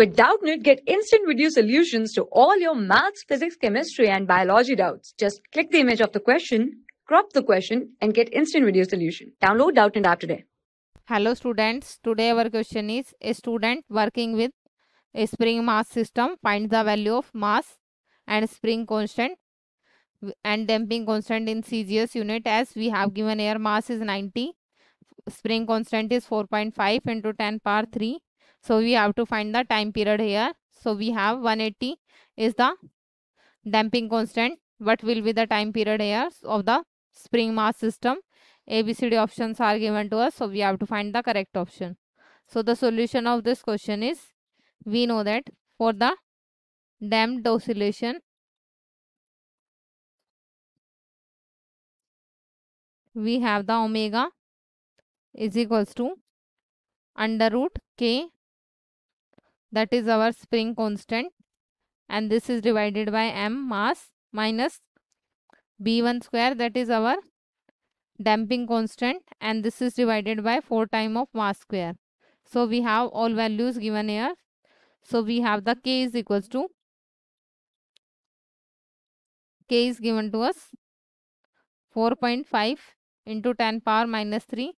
With Doubtnit, get instant video solutions to all your maths, physics, chemistry, and biology doubts. Just click the image of the question, crop the question, and get instant video solution. Download Doubtnit app today. Hello students, today our question is a student working with a spring mass system find the value of mass and spring constant and damping constant in CGS unit as we have given air mass is 90 spring constant is 4.5 into 10 power 3 so we have to find the time period here. So we have 180 is the damping constant. What will be the time period here of the spring mass system? ABCD options are given to us. So we have to find the correct option. So the solution of this question is we know that for the damped oscillation we have the omega is equals to under root k that is our spring constant and this is divided by m mass minus b1 square that is our damping constant and this is divided by 4 time of mass square. So we have all values given here. So we have the k is equals to k is given to us 4.5 into 10 power minus 3.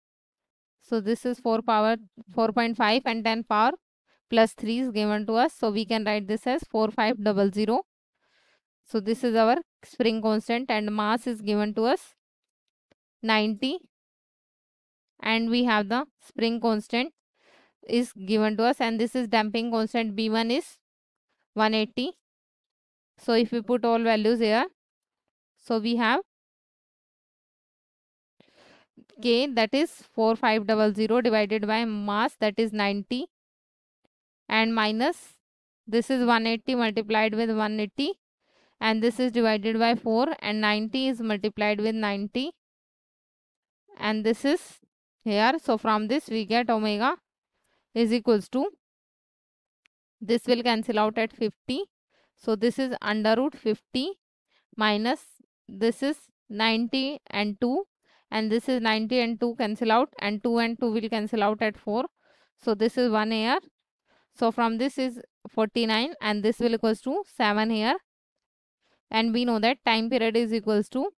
So this is 4 power 4.5 and 10 power plus 3 is given to us. So we can write this as 4500. So this is our spring constant and mass is given to us 90 and we have the spring constant is given to us and this is damping constant B1 is 180. So if we put all values here, so we have K that is 4500 divided by mass that is 90 and minus this is 180 multiplied with 180 and this is divided by 4 and 90 is multiplied with 90 and this is here so from this we get omega is equals to this will cancel out at 50 so this is under root 50 minus this is 90 and 2 and this is 90 and 2 cancel out and 2 and 2 will cancel out at 4 so this is 1 here so from this is 49 and this will equals to 7 here. And we know that time period is equals to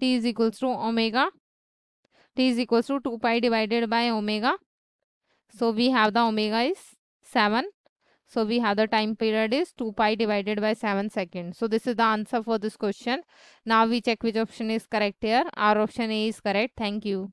t is equals to omega. t is equals to 2 pi divided by omega. So we have the omega is 7. So we have the time period is 2 pi divided by 7 seconds. So this is the answer for this question. Now we check which option is correct here. Our option A is correct. Thank you